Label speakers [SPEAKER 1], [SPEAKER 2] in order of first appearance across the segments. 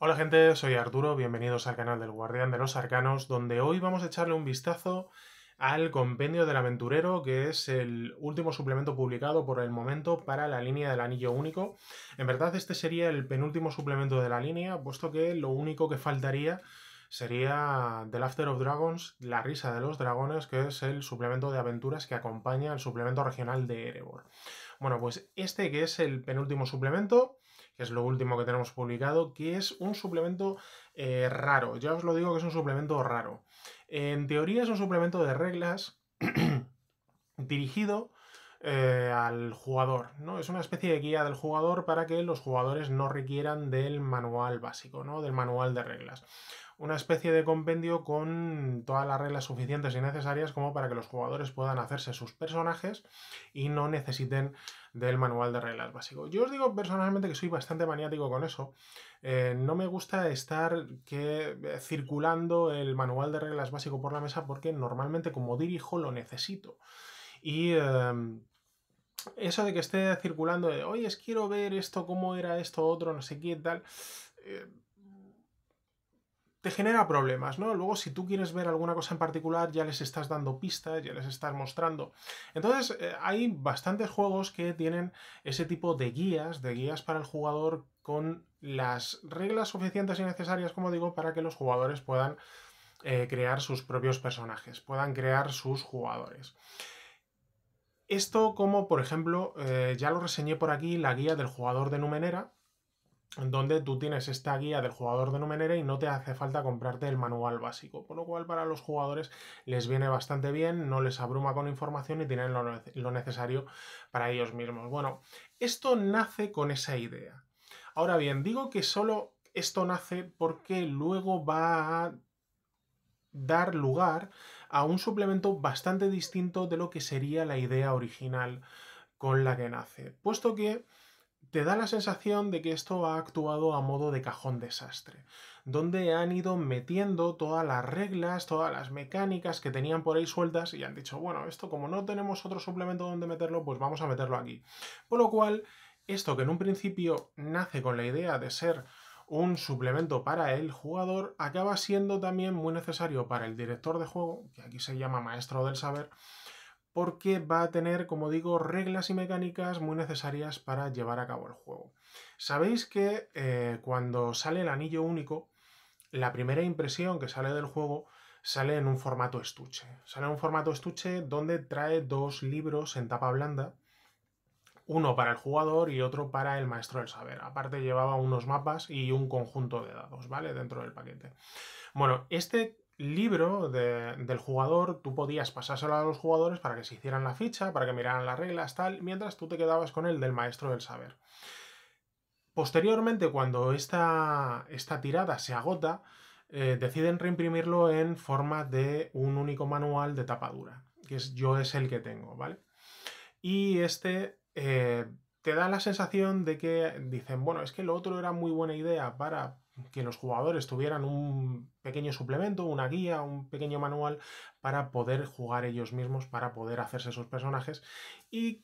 [SPEAKER 1] Hola gente, soy Arturo, bienvenidos al canal del Guardián de los Arcanos, donde hoy vamos a echarle un vistazo al Compendio del Aventurero, que es el último suplemento publicado por el momento para la línea del Anillo Único. En verdad este sería el penúltimo suplemento de la línea, puesto que lo único que faltaría sería The Laughter of Dragons, La Risa de los Dragones, que es el suplemento de aventuras que acompaña al suplemento regional de Erebor. Bueno, pues este que es el penúltimo suplemento, que es lo último que tenemos publicado, que es un suplemento eh, raro. Ya os lo digo que es un suplemento raro. En teoría es un suplemento de reglas dirigido eh, al jugador, ¿no? Es una especie de guía del jugador para que los jugadores no requieran del manual básico, ¿no? Del manual de reglas una especie de compendio con todas las reglas suficientes y necesarias como para que los jugadores puedan hacerse sus personajes y no necesiten del manual de reglas básico. Yo os digo personalmente que soy bastante maniático con eso. Eh, no me gusta estar que, eh, circulando el manual de reglas básico por la mesa porque normalmente como dirijo lo necesito. Y... Em, eso de que esté circulando de, oye, quiero ver esto, cómo era esto, otro, no sé qué, tal. Eh, genera problemas, ¿no? Luego, si tú quieres ver alguna cosa en particular, ya les estás dando pistas, ya les estás mostrando. Entonces, eh, hay bastantes juegos que tienen ese tipo de guías, de guías para el jugador con las reglas suficientes y necesarias, como digo, para que los jugadores puedan eh, crear sus propios personajes, puedan crear sus jugadores. Esto como, por ejemplo, eh, ya lo reseñé por aquí, la guía del jugador de Numenera, donde tú tienes esta guía del jugador de Numenera y no te hace falta comprarte el manual básico, por lo cual para los jugadores les viene bastante bien, no les abruma con información y tienen lo, necesario para ellos mismos. Bueno, esto nace con esa idea. Ahora bien, digo que solo esto nace porque luego va a dar lugar a un suplemento bastante distinto de lo que sería la idea original con la que nace, puesto que te da la sensación de que esto ha actuado a modo de cajón desastre, donde han ido metiendo todas las reglas, todas las mecánicas que tenían por ahí sueltas y han dicho, bueno, esto como no tenemos otro suplemento donde meterlo, pues vamos a meterlo aquí. Por lo cual, esto que en un principio nace con la idea de ser un suplemento para el jugador, acaba siendo también muy necesario para el director de juego, que aquí se llama maestro del saber, porque va a tener, como digo, reglas y mecánicas muy necesarias para llevar a cabo el juego. Sabéis que eh, cuando sale el anillo único, la primera impresión que sale del juego sale en un formato estuche. Sale en un formato estuche donde trae dos libros en tapa blanda, uno para el jugador y otro para el maestro del saber. Aparte llevaba unos mapas y un conjunto de dados, ¿vale? Dentro del paquete. Bueno, este libro del jugador, tú podías pasárselo a los jugadores para que se hicieran la ficha, para que miraran las reglas, tal, mientras tú te quedabas con el del maestro del saber. Posteriormente, cuando esta, esta tirada se agota, eh, deciden reimprimirlo en forma de un único manual de tapadura, que es, yo es el que tengo, ¿vale? Y este eh, te da la sensación de que dicen, bueno, es que lo otro era muy buena idea para que los jugadores tuvieran un pequeño suplemento, una guía, un pequeño manual para poder jugar ellos mismos, para poder hacerse sus personajes. Y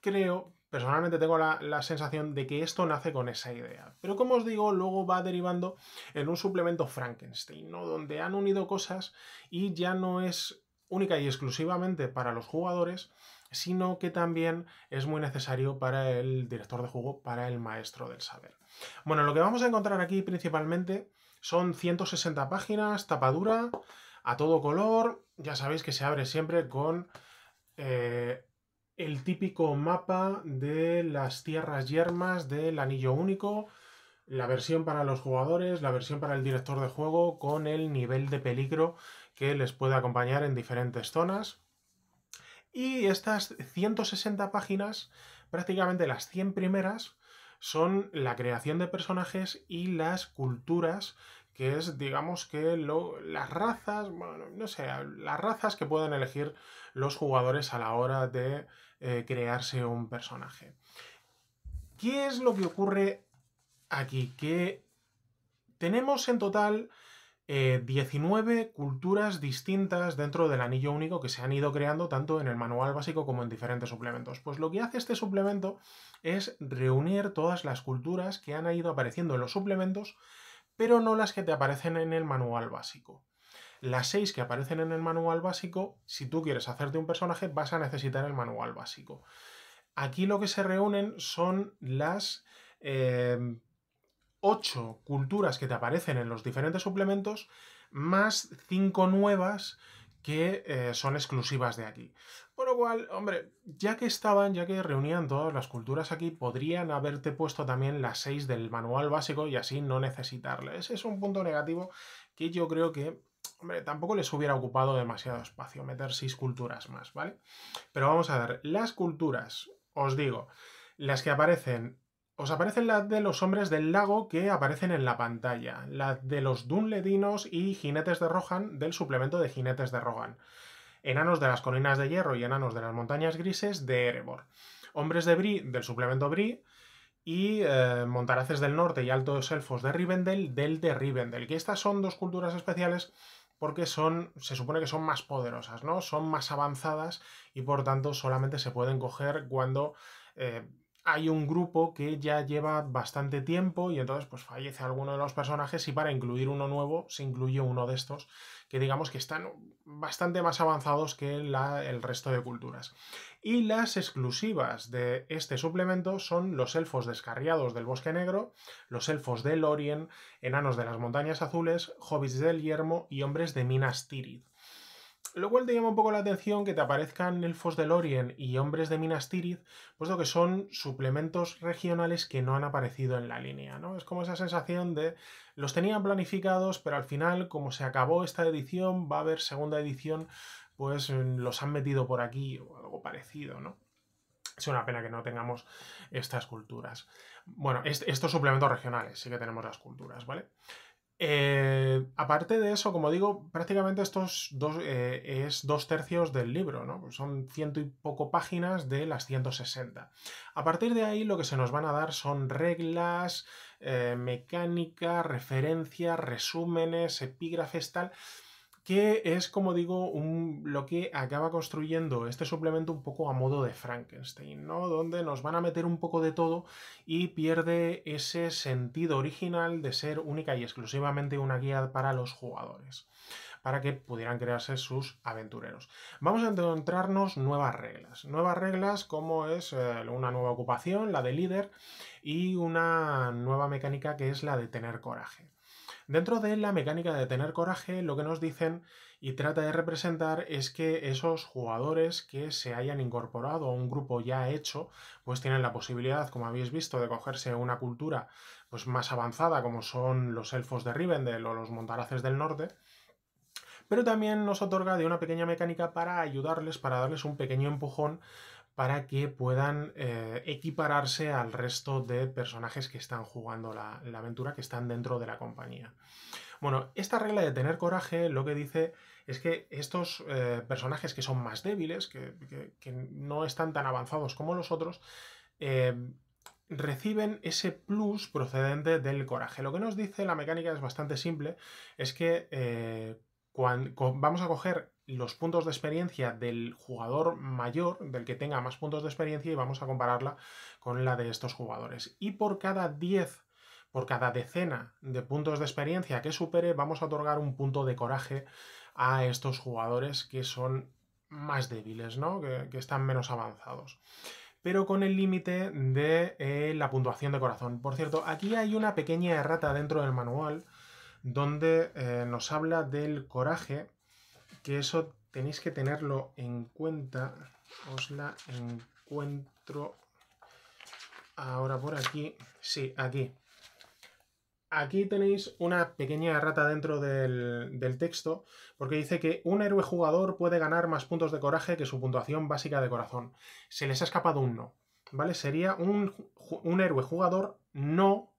[SPEAKER 1] creo, personalmente tengo la, sensación de que esto nace con esa idea. Pero como os digo, luego va derivando en un suplemento Frankenstein, ¿no? Donde han unido cosas y ya no es única y exclusivamente para los jugadores, sino que también es muy necesario para el director de juego, para el maestro del saber. Bueno, lo que vamos a encontrar aquí principalmente son 160 páginas, tapadura, a todo color, ya sabéis que se abre siempre con... Eh, el típico mapa de las tierras yermas del anillo único, la versión para los jugadores, la versión para el director de juego, con el nivel de peligro que les puede acompañar en diferentes zonas. Y estas 160 páginas, prácticamente las 100 primeras, son la creación de personajes y las culturas, que es, digamos, que las razas, bueno, no sé, las razas que pueden elegir los jugadores a la hora de eh, crearse un personaje. ¿Qué es lo que ocurre aquí? Que tenemos en total 19 eh, culturas distintas dentro del anillo único que se han ido creando tanto en el manual básico como en diferentes suplementos. Pues lo que hace este suplemento es reunir todas las culturas que han ido apareciendo en los suplementos, pero no las que te aparecen en el manual básico. Las seis que aparecen en el manual básico, si tú quieres hacerte un personaje, vas a necesitar el manual básico. Aquí lo que se reúnen son las eh, 8 culturas que te aparecen en los diferentes suplementos, más cinco nuevas que eh, son exclusivas de aquí. Por lo cual, hombre, ya que estaban, ya que reunían todas las culturas aquí, podrían haberte puesto también las 6 del manual básico y así no necesitarle Ese es un punto negativo que yo creo que, hombre, tampoco les hubiera ocupado demasiado espacio meter 6 culturas más, ¿vale? Pero vamos a ver, las culturas, os digo, las que aparecen os aparecen las de los hombres del lago que aparecen en la pantalla, las de los Dunledinos y Jinetes de Rohan del suplemento de Jinetes de Rohan, enanos de las colinas de hierro y enanos de las montañas grises de Erebor, hombres de Bri del suplemento Bri y eh, montaraces del norte y altos elfos de Rivendell del de Rivendell, que estas son dos culturas especiales porque son, se supone que son más poderosas, ¿no? Son más avanzadas y por tanto solamente se pueden coger cuando eh, hay un grupo que ya lleva bastante tiempo y entonces pues fallece alguno de los personajes y para incluir uno nuevo se incluye uno de estos que digamos que están bastante más avanzados que el resto de culturas. Y las exclusivas de este suplemento son los elfos descarriados del Bosque Negro, los elfos del Orien, enanos de las Montañas Azules, hobbits del Yermo y hombres de Minas Tirith. Lo cual te llama un poco la atención que te aparezcan elfos de Lorien y hombres de Minas Tirith, puesto que son suplementos regionales que no han aparecido en la línea, ¿no? Es como esa sensación de los tenían planificados, pero al final, como se acabó esta edición, va a haber segunda edición, pues mm, los han metido por aquí o algo parecido, ¿no? Es una pena que no tengamos estas culturas. Bueno, estos suplementos regionales, sí que tenemos las culturas, ¿vale? Eh, aparte de eso, como digo, prácticamente estos dos eh, es dos tercios del libro, pues son ciento y poco páginas de las 160. A partir de ahí, lo que se nos van a dar son reglas, eh, mecánica, referencias, resúmenes, epígrafes, tal que es, como digo, un, lo que acaba construyendo este suplemento un poco a modo de Frankenstein, ¿no? Donde nos van a meter un poco de todo y pierde ese sentido original de ser única y exclusivamente una guía para los jugadores para que pudieran crearse sus aventureros. Vamos a encontrarnos nuevas reglas. Nuevas reglas como es eh, una nueva ocupación, la de líder, y una nueva mecánica que es la de tener coraje. Dentro de la mecánica de tener coraje, lo que nos dicen y trata de representar es que esos jugadores que se hayan incorporado a un grupo ya hecho, pues tienen la posibilidad, como habéis visto, de cogerse una cultura pues más avanzada, como son los elfos de Rivendell o los montaraces del norte, pero también nos otorga de una pequeña mecánica para ayudarles, para darles un pequeño empujón para que puedan eh, equipararse al resto de personajes que están jugando la, aventura, que están dentro de la compañía. Bueno, esta regla de tener coraje lo que dice es que estos eh, personajes que son más débiles, que, no están tan avanzados como los otros, eh, reciben ese plus procedente del coraje. Lo que nos dice la mecánica es bastante simple, es que cuando, vamos a coger los puntos de experiencia del jugador mayor, del que tenga más puntos de experiencia, y vamos a compararla con la de estos jugadores. Y por cada 10, por cada decena de puntos de experiencia que supere, vamos a otorgar un punto de coraje a estos jugadores que son más débiles, ¿no? que, están menos avanzados pero con el límite de eh, la puntuación de corazón. Por cierto, aquí hay una pequeña errata dentro del manual donde eh, nos habla del coraje que eso tenéis que tenerlo en cuenta. Os la encuentro ahora por aquí. Sí, aquí. Aquí tenéis una pequeña rata dentro del, texto, porque dice que un héroe jugador puede ganar más puntos de coraje que su puntuación básica de corazón. Se les ha escapado un no, ¿vale? Sería un, un héroe jugador no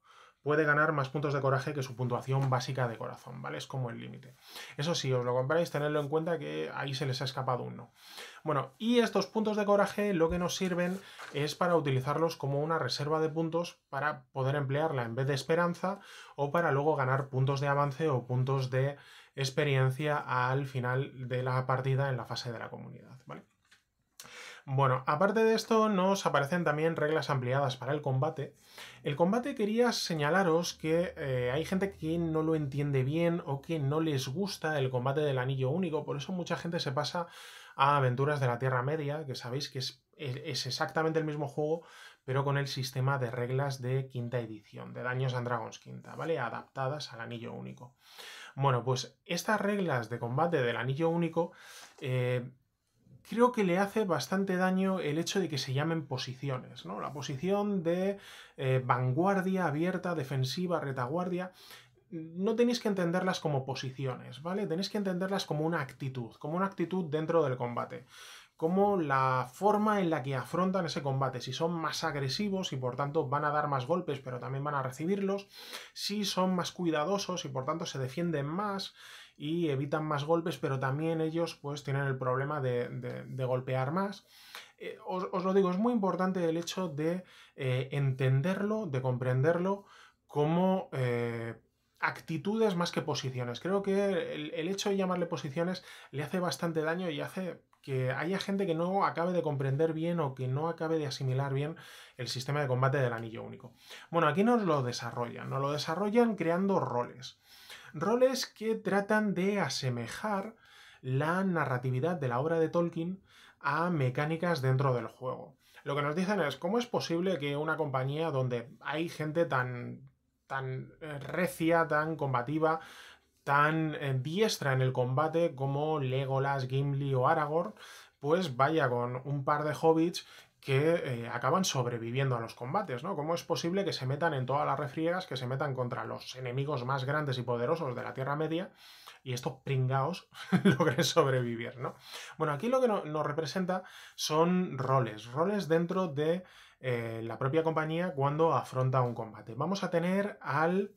[SPEAKER 1] puede ganar más puntos de coraje que su puntuación básica de corazón, ¿vale? Es como el límite. Eso sí, os lo compráis, tenedlo en cuenta que ahí se les ha escapado uno. Bueno, y estos puntos de coraje lo que nos sirven es para utilizarlos como una reserva de puntos para poder emplearla en vez de esperanza o para luego ganar puntos de avance o puntos de experiencia al final de la partida en la fase de la comunidad, ¿vale? Bueno, aparte de esto, nos aparecen también reglas ampliadas para el combate. El combate quería señalaros que eh, hay gente que no lo entiende bien o que no les gusta el combate del anillo único, por eso mucha gente se pasa a Aventuras de la Tierra Media, que sabéis que es, exactamente el mismo juego, pero con el sistema de reglas de quinta edición, de Daños and Dragons quinta, ¿vale? Adaptadas al anillo único. Bueno, pues estas reglas de combate del anillo único eh, creo que le hace bastante daño el hecho de que se llamen posiciones, ¿no? La posición de eh, vanguardia, abierta, defensiva, retaguardia. No tenéis que entenderlas como posiciones, ¿vale? Tenéis que entenderlas como una actitud, como una actitud dentro del combate como la forma en la que afrontan ese combate, si son más agresivos y por tanto van a dar más golpes pero también van a recibirlos, si son más cuidadosos y por tanto se defienden más, y evitan más golpes, pero también ellos pues tienen el problema de, golpear más. Eh, os, lo digo, es muy importante el hecho de eh, entenderlo, de comprenderlo como eh, actitudes más que posiciones. Creo que el, el hecho de llamarle posiciones le hace bastante daño y hace que haya gente que no acabe de comprender bien o que no acabe de asimilar bien el sistema de combate del anillo único. Bueno, aquí nos lo desarrollan, nos lo desarrollan creando roles roles que tratan de asemejar la narratividad de la obra de Tolkien a mecánicas dentro del juego. Lo que nos dicen es cómo es posible que una compañía donde hay gente tan tan eh, recia, tan combativa, tan eh, diestra en el combate como Legolas, Gimli o Aragorn, pues vaya con un par de hobbits que eh, acaban sobreviviendo a los combates, ¿no? ¿Cómo es posible que se metan en todas las refriegas, que se metan contra los enemigos más grandes y poderosos de la Tierra Media y estos pringaos logren sobrevivir, ¿no? Bueno, aquí lo que nos representa son roles, roles dentro de eh, la propia compañía cuando afronta un combate. Vamos a tener al,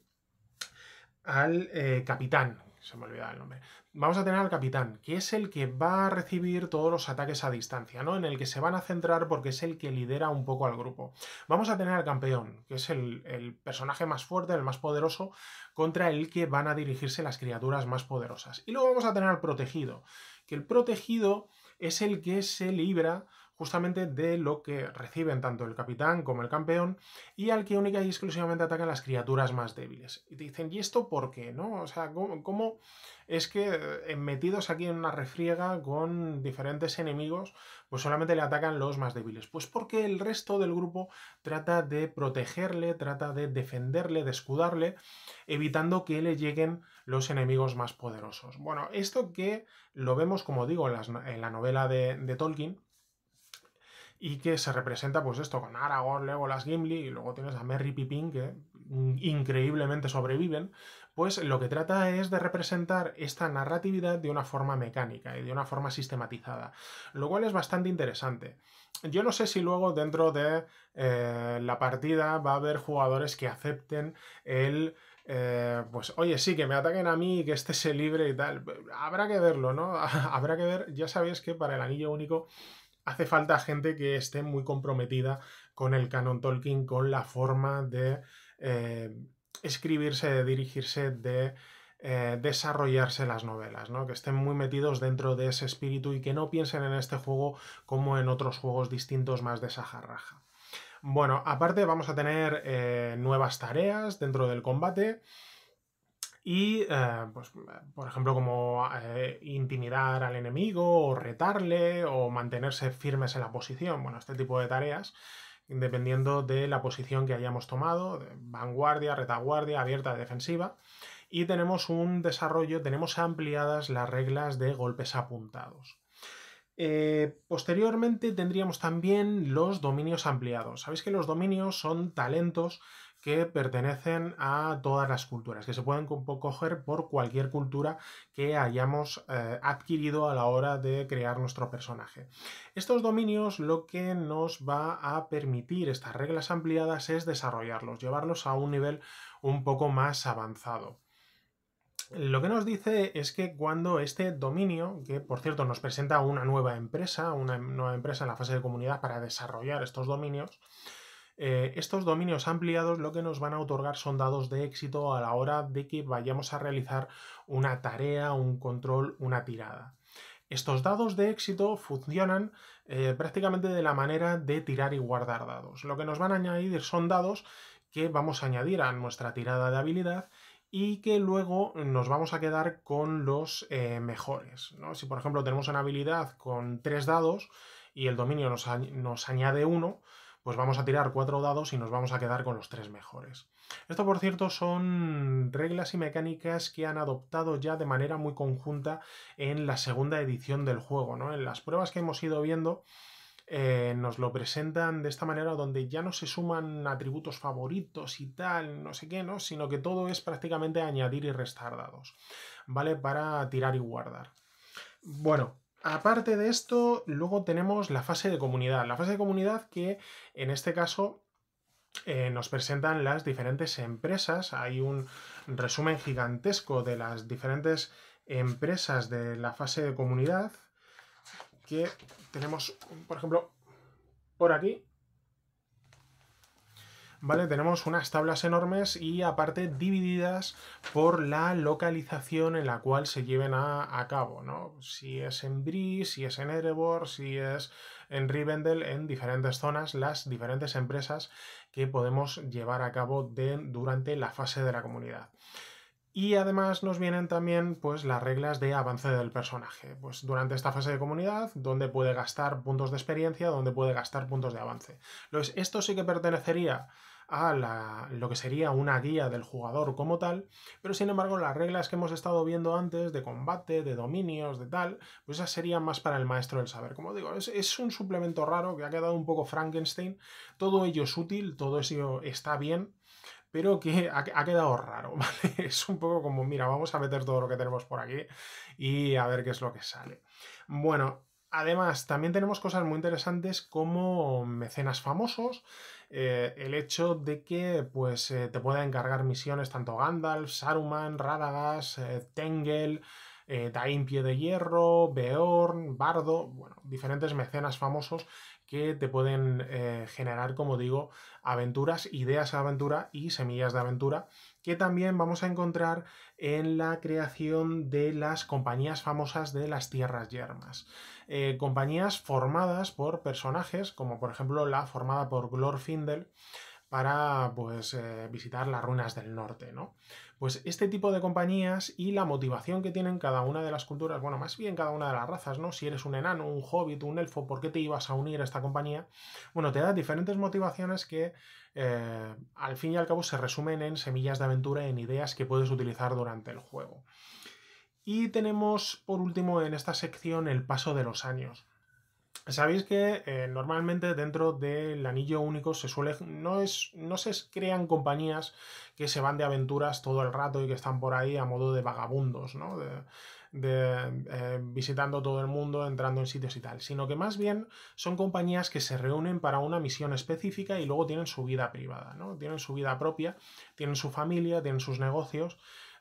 [SPEAKER 1] al eh, capitán, se me olvidaba el nombre, vamos a tener al capitán, que es el que va a recibir todos los ataques a distancia, ¿no? En el que se van a centrar porque es el que lidera un poco al grupo. Vamos a tener al campeón, que es el, el personaje más fuerte, el más poderoso, contra el que van a dirigirse las criaturas más poderosas. Y luego vamos a tener al protegido, que el protegido es el que se libra justamente de lo que reciben tanto el capitán como el campeón y al que única y exclusivamente atacan las criaturas más débiles. Y te dicen, ¿y esto por qué? ¿No? sea, ¿cómo, es que eh, metidos aquí en una refriega con diferentes enemigos, pues solamente le atacan los más débiles? Pues porque el resto del grupo trata de protegerle, trata de defenderle, de escudarle, evitando que le lleguen los enemigos más poderosos. Bueno, esto que lo vemos, como digo, en, la novela de Tolkien, y que se representa pues esto con Aragorn, las Gimli y luego tienes a Merry Pippin que mm, increíblemente sobreviven, pues lo que trata es de representar esta narratividad de una forma mecánica y de una forma sistematizada, lo cual es bastante interesante. Yo no sé si luego dentro de eh, la partida va a haber jugadores que acepten el... Eh, pues oye, sí, que me ataquen a mí y que esté se libre y tal. Habrá que verlo, ¿no? Habrá que ver, ya sabéis que para el anillo único hace falta gente que esté muy comprometida con el canon Tolkien, con la forma de eh, escribirse, de dirigirse, de eh, desarrollarse las novelas, ¿no? que estén muy metidos dentro de ese espíritu y que no piensen en este juego como en otros juegos distintos más de sajarraja. Bueno, aparte vamos a tener eh, nuevas tareas dentro del combate. Y, eh, pues, por ejemplo, como eh, intimidar al enemigo o retarle o mantenerse firmes en la posición. Bueno, este tipo de tareas, dependiendo de la posición que hayamos tomado, vanguardia, retaguardia, abierta, defensiva. Y tenemos un desarrollo, tenemos ampliadas las reglas de golpes apuntados. Eh, posteriormente tendríamos también los dominios ampliados. Sabéis que los dominios son talentos que pertenecen a todas las culturas, que se pueden coger por cualquier cultura que hayamos eh, adquirido a la hora de crear nuestro personaje. Estos dominios lo que nos va a permitir estas reglas ampliadas es desarrollarlos, llevarlos a un nivel un poco más avanzado. Lo que nos dice es que cuando este dominio, que por cierto nos presenta una nueva empresa, una em-, nueva empresa en la fase de comunidad para desarrollar estos dominios, eh, estos dominios ampliados lo que nos van a otorgar son dados de éxito a la hora de que vayamos a realizar una tarea, un control, una tirada. Estos dados de éxito funcionan eh, prácticamente de la manera de tirar y guardar dados. Lo que nos van a añadir son dados que vamos a añadir a nuestra tirada de habilidad y que luego nos vamos a quedar con los eh, mejores. Si por ejemplo tenemos una habilidad con tres dados y el dominio nos añade uno, pues vamos a tirar cuatro dados y nos vamos a quedar con los tres mejores. Esto, por cierto, son reglas y mecánicas que han adoptado ya de manera muy conjunta en la segunda edición del juego, ¿no? En las pruebas que hemos ido viendo, eh, nos lo presentan de esta manera donde ya no se suman atributos favoritos y tal, no sé qué, ¿no? Sino que todo es prácticamente añadir y restar dados, ¿vale? Para tirar y guardar. Bueno, Aparte de esto, luego tenemos la fase de comunidad. La fase de comunidad que en este caso eh, nos presentan las diferentes empresas. Hay un resumen gigantesco de las diferentes empresas de la fase de comunidad que tenemos, por ejemplo, por aquí ¿vale? Tenemos unas tablas enormes y aparte divididas por la localización en la cual se lleven a, cabo, Si es en Bree, si es en Erebor, si es en Rivendell, en diferentes zonas, las diferentes empresas que podemos llevar a cabo de, durante la fase de la comunidad. Y además nos vienen también pues, las reglas de avance del personaje. Pues durante esta fase de comunidad, donde puede gastar puntos de experiencia, donde puede gastar puntos de avance. esto sí que pertenecería a la, lo que sería una guía del jugador como tal, pero sin embargo las reglas que hemos estado viendo antes de combate, de dominios, de tal, pues esas serían más para el maestro del saber. Como digo, es, es un suplemento raro que ha quedado un poco Frankenstein. Todo ello es útil, todo ello está bien, pero que ha, quedado raro, ¿vale? Es un poco como, mira, vamos a meter todo lo que tenemos por aquí y a ver qué es lo que sale. Bueno, Además, también tenemos cosas muy interesantes como mecenas famosos, eh, el hecho de que pues, eh, te pueda encargar misiones tanto Gandalf, Saruman, Radagast, eh, Tengel, Taín Pie de Hierro, Beorn, Bardo, bueno, diferentes mecenas famosos que te pueden eh, generar, como digo, aventuras, ideas de aventura y semillas de aventura, que también vamos a encontrar en la creación de las compañías famosas de las tierras yermas. Eh, compañías formadas por personajes, como por ejemplo la formada por Glorfindel, para pues, eh, visitar las ruinas del norte, ¿no? Pues este tipo de compañías y la motivación que tienen cada una de las culturas, bueno, más bien cada una de las razas, ¿no? Si eres un enano, un hobbit, un elfo, ¿por qué te ibas a unir a esta compañía? Bueno, te da diferentes motivaciones que eh, al fin y al cabo se resumen en semillas de aventura, en ideas que puedes utilizar durante el juego. Y tenemos por último en esta sección el paso de los años. Sabéis que eh, normalmente dentro del anillo único se suele. No, es, no se crean compañías que se van de aventuras todo el rato y que están por ahí a modo de vagabundos, ¿no? De, eh, visitando todo el mundo, entrando en sitios y tal, sino que más bien son compañías que se reúnen para una misión específica y luego tienen su vida privada, ¿no? Tienen su vida propia, tienen su familia, tienen sus negocios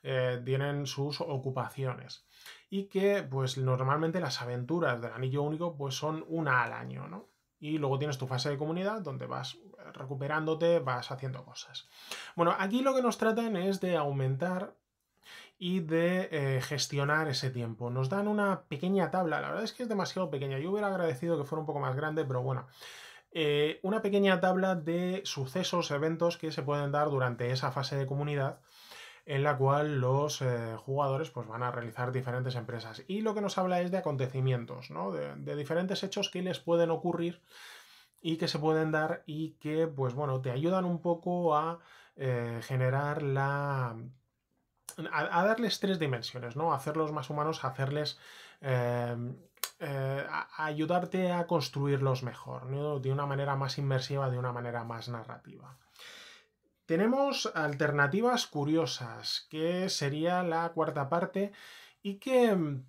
[SPEAKER 1] eh, tienen sus ocupaciones y que pues normalmente las aventuras del anillo único pues son una al año, ¿no? Y luego tienes tu fase de comunidad donde vas recuperándote, vas haciendo cosas. Bueno, aquí lo que nos tratan es de aumentar y de eh, gestionar ese tiempo. Nos dan una pequeña tabla, la verdad es que es demasiado pequeña, yo hubiera agradecido que fuera un poco más grande, pero bueno. Eh, una pequeña tabla de sucesos, eventos que se pueden dar durante esa fase de comunidad en la cual los eh, jugadores pues, van a realizar diferentes empresas. Y lo que nos habla es de acontecimientos, de, diferentes hechos que les pueden ocurrir y que se pueden dar y que, pues bueno, te ayudan un poco a eh, generar la... A, darles tres dimensiones, ¿no? A hacerlos más humanos, eh, a hacerles... ayudarte a construirlos mejor, de una manera más inmersiva, de una manera más narrativa. Tenemos alternativas curiosas, que sería la cuarta parte y que mm,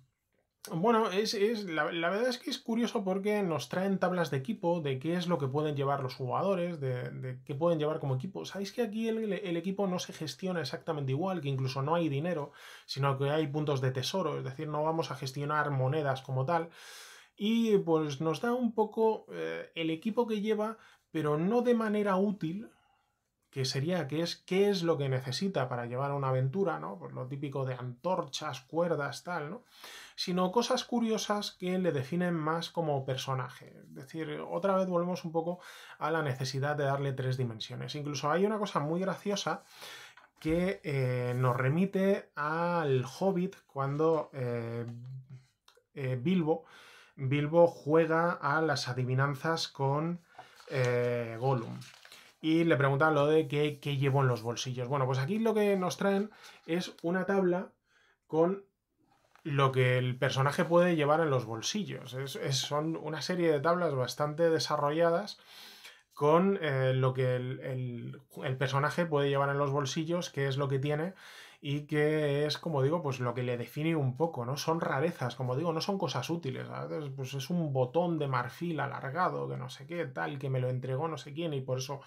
[SPEAKER 1] bueno, es, la, verdad es que es curioso porque nos traen tablas de equipo, de qué es lo que pueden llevar los jugadores, de, de qué pueden llevar como equipo. Sabéis que aquí el, equipo no se gestiona exactamente igual, que incluso no hay dinero, sino que hay puntos de tesoro, es decir, no vamos a gestionar monedas como tal. Y pues nos da un poco eh, el equipo que lleva, pero no de manera útil, que sería que es qué es lo que necesita para llevar a una aventura, ¿no? Pues lo típico de antorchas, cuerdas, tal, ¿no? Sino cosas curiosas que le definen más como personaje. Es decir, otra vez volvemos un poco a la necesidad de darle tres dimensiones. Incluso hay una cosa muy graciosa que eh, nos remite al Hobbit cuando eh, eh, Bilbo, Bilbo juega a las adivinanzas con Gollum y le preguntan lo de qué, qué llevo en los bolsillos. Bueno, pues aquí lo que nos traen es una tabla con lo que el personaje puede llevar en los bolsillos. Es, son una serie de tablas bastante desarrolladas con eh, lo que el, personaje puede llevar en los bolsillos, qué es lo que tiene y que es, como digo, pues lo que le define un poco, ¿no? Son rarezas, como digo, no son cosas útiles, a veces pues es un botón de marfil alargado, que no sé qué, tal, que me lo entregó no sé quién y por eso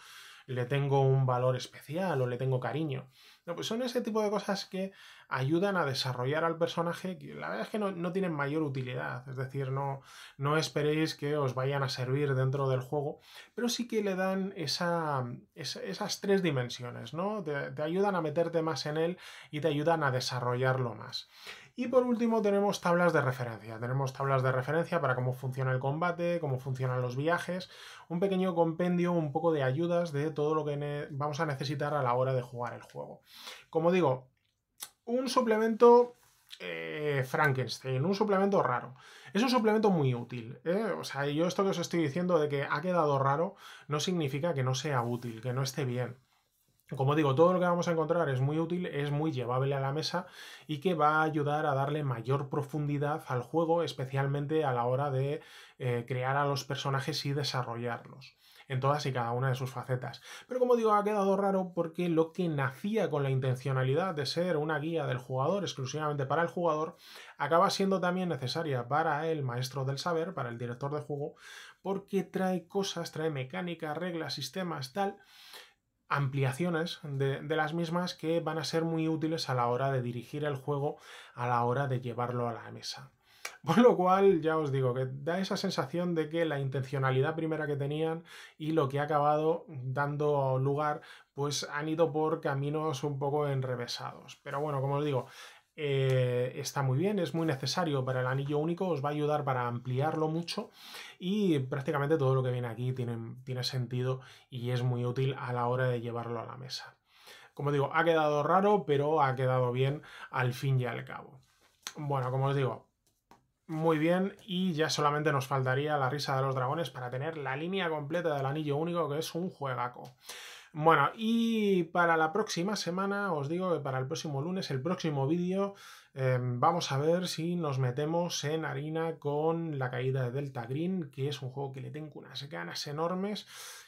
[SPEAKER 1] le tengo un valor especial o le tengo cariño. No, pues son ese tipo de cosas que ayudan a desarrollar al personaje que la verdad es que no, tienen mayor utilidad. Es decir, no, no esperéis que os vayan a servir dentro del juego, pero sí que le dan esa, esas tres dimensiones, ¿no? te ayudan a meterte más en él y te ayudan a desarrollarlo más. Y por último tenemos tablas de referencia. Tenemos tablas de referencia para cómo funciona el combate, cómo funcionan los viajes, un pequeño compendio, un poco de ayudas de todo lo que vamos a necesitar a la hora de jugar el juego. Como digo, un suplemento eh, Frankenstein, un suplemento raro. Es un suplemento muy útil. ¿eh? O sea, yo esto que os estoy diciendo de que ha quedado raro no significa que no sea útil, que no esté bien. Como digo, todo lo que vamos a encontrar es muy útil, es muy llevable a la mesa y que va a ayudar a darle mayor profundidad al juego, especialmente a la hora de eh, crear a los personajes y desarrollarlos en todas y cada una de sus facetas. Pero como digo, ha quedado raro porque lo que nacía con la intencionalidad de ser una guía del jugador exclusivamente para el jugador, acaba siendo también necesaria para el maestro del saber, para el director de juego, porque trae cosas, trae mecánicas, reglas, sistemas, tal ampliaciones de, de, las mismas que van a ser muy útiles a la hora de dirigir el juego, a la hora de llevarlo a la mesa. Por lo cual, ya os digo, que da esa sensación de que la intencionalidad primera que tenían y lo que ha acabado dando lugar, pues han ido por caminos un poco enrevesados. Pero bueno, como os digo, eh, está muy bien, es muy necesario para el anillo único, os va a ayudar para ampliarlo mucho y prácticamente todo lo que viene aquí tiene, tiene sentido y es muy útil a la hora de llevarlo a la mesa. Como digo, ha quedado raro, pero ha quedado bien al fin y al cabo. Bueno, como os digo, muy bien, y ya solamente nos faltaría la risa de los dragones para tener la línea completa del anillo único, que es un juegaco. Bueno, y para la próxima semana, os digo que para el próximo lunes, el próximo vídeo, em, vamos a ver si nos metemos en harina con la caída de Delta Green, que es un juego que le tengo unas ganas enormes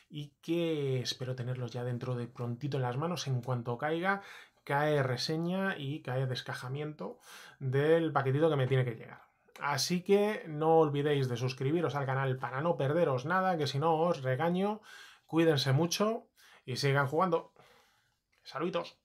[SPEAKER 1] y que espero tenerlos ya dentro de prontito en las manos en cuanto caiga, cae reseña y cae descajamiento del paquetito que me tiene que llegar. Así que no olvidéis de suscribiros al canal para no perderos nada, que si no os regaño. Cuídense mucho y sigan jugando. Saludos.